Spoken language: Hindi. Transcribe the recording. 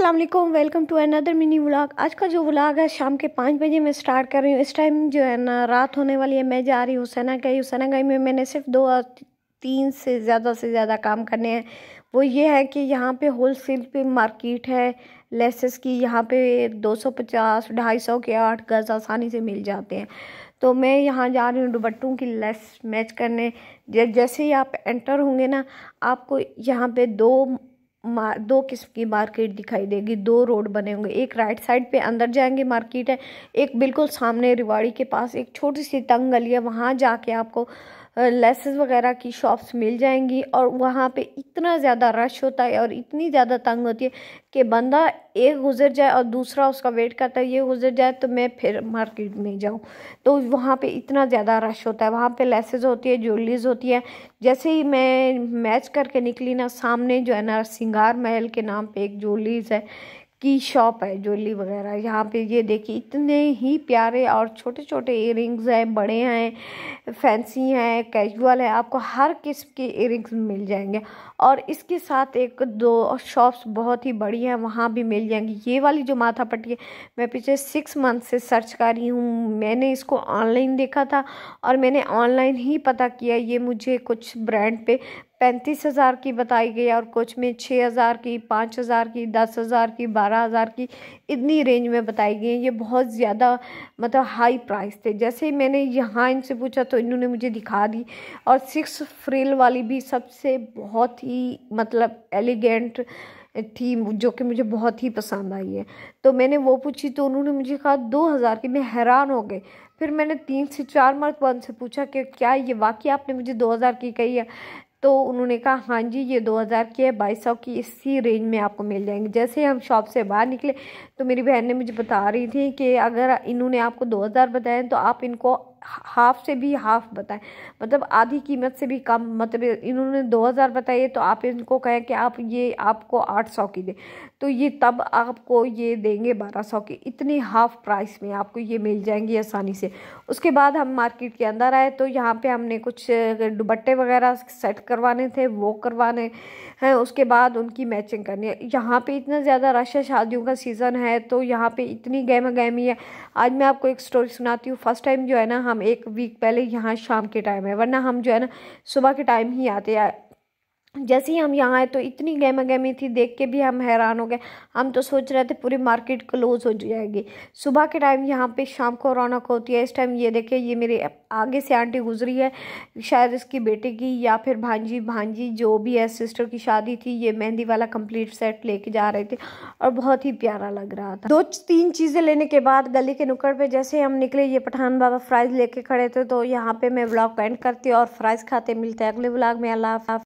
अस्सलाम वालेकुम welcome to another mini vlog आज का जो व्लॉग है शाम के पाँच बजे मैं स्टार्ट कर रही हूँ इस टाइम जो है ना रात होने वाली है मैं जा रही हूँ हुसैना गई हुसैना गई में मैंने सिर्फ दो तीन से ज़्यादा से ज़्यादा काम करने हैं वो ये है कि यहाँ पे होल सेल पे मार्केट है लेसेस की यहाँ पे 250 250 के आठ गज़ आसानी से मिल जाते हैं तो मैं यहाँ जा रही हूँ दुबट्टों की लेस मैच करने जैसे ही आप एंटर होंगे ना आपको यहाँ पे दो दो किस्म की मार्केट दिखाई देगी दो रोड बने होंगे एक राइट साइड पे अंदर जाएंगे मार्केट है एक बिल्कुल सामने रिवाड़ी के पास एक छोटी सी तंग गली है वहाँ जाके आपको लेसेस वगैरह की शॉप्स मिल जाएंगी और वहाँ पे इतना ज़्यादा रश होता है और इतनी ज़्यादा तंग होती है कि बंदा एक गुजर जाए और दूसरा उसका वेट करता है ये गुजर जाए तो मैं फिर मार्केट में जाऊँ तो वहाँ पे इतना ज़्यादा रश होता है वहाँ पे लेसेस होती है ज्वेलरीज होती है जैसे ही मैं मैच करके निकली ना सामने जो है ना सिंगार महल के नाम पर एक ज्वेलरीज है की शॉप है ज्वेलरी वगैरह यहाँ पे ये देखिए इतने ही प्यारे और छोटे छोटे इयर हैं बड़े हैं फैंसी हैं कैजुअल है आपको हर किस्म के इयर मिल जाएंगे और इसके साथ एक दो शॉप्स बहुत ही बड़ी हैं वहाँ भी मिल जाएंगी ये वाली जो माथा पट्टी है मैं पिछले सिक्स मंथ से सर्च कर रही हूँ मैंने इसको ऑनलाइन देखा था और मैंने ऑनलाइन ही पता किया ये मुझे कुछ ब्रांड पर पैंतीस हज़ार की बताई गई और कुछ में छः हज़ार की पाँच हज़ार की दस हज़ार की बारह हज़ार की इतनी रेंज में बताई गई ये बहुत ज़्यादा मतलब हाई प्राइस थे जैसे ही मैंने यहाँ इनसे पूछा तो इन्होंने मुझे दिखा दी और सिक्स फ्रिल वाली भी सबसे बहुत ही मतलब एलिगेंट थी जो कि मुझे बहुत ही पसंद आई है तो मैंने वो पूछी तो उन्होंने मुझे कहा दो हज़ार की मैं हैरान हो गई फिर मैंने तीन से चार वन से पूछा कि क्या ये वाकई आपने मुझे दो हज़ार की कही है तो उन्होंने कहा हाँ जी ये दो हज़ार की है बाईस सौ की इसी रेंज में आपको मिल जाएंगे जैसे हम शॉप से बाहर निकले तो मेरी बहन ने मुझे बता रही थी कि अगर इन्होंने आपको दो हज़ार बताया तो आप इनको हाफ से भी हाफ बताएं मतलब आधी कीमत से भी कम मतलब इन्होंने दो हज़ार बताइए तो आप इनको कहें कि आप ये आपको आठ सौ की दें तो ये तब आपको ये देंगे बारह सौ की इतनी हाफ प्राइस में आपको ये मिल जाएंगी आसानी से उसके बाद हम मार्केट के अंदर आए तो यहाँ पे हमने कुछ दुबट्टे वगैरह सेट करवाने थे वो करवाने हैं उसके बाद उनकी मैचिंग करनी है यहाँ पर इतना ज़्यादा रश है शादियों का सीज़न है तो यहाँ पर इतनी गहमा गहमी है आज मैं आपको एक स्टोरी सुनाती हूँ फर्स्ट टाइम जो है ना हम एक वीक पहले यहाँ शाम के टाइम है वरना हम जो है ना सुबह के टाइम ही आते हैं जैसे ही हम यहाँ आए तो इतनी गहमा गहमी थी देख के भी हम हैरान हो गए हम तो सोच रहे थे पूरी मार्केट क्लोज़ हो जाएगी सुबह के टाइम यहाँ पे शाम को रौनक होती है इस टाइम ये देखिए ये मेरे आगे से आंटी गुजरी है शायद इसकी बेटे की या फिर भांजी भांजी जो भी है सिस्टर की शादी थी ये मेहंदी वाला कम्प्लीट सेट लेके जा रहे थे और बहुत ही प्यारा लग रहा था दो तीन चीज़ें लेने के बाद गली के नुक्कड़ पर जैसे हम निकले ये पठान बाबा फ्राइज़ लेके खड़े थे तो यहाँ पर मैं ब्लॉग एंड करती हूँ और फ्राइज़ खाते मिलते हैं अगले ब्लॉग में अल्लाह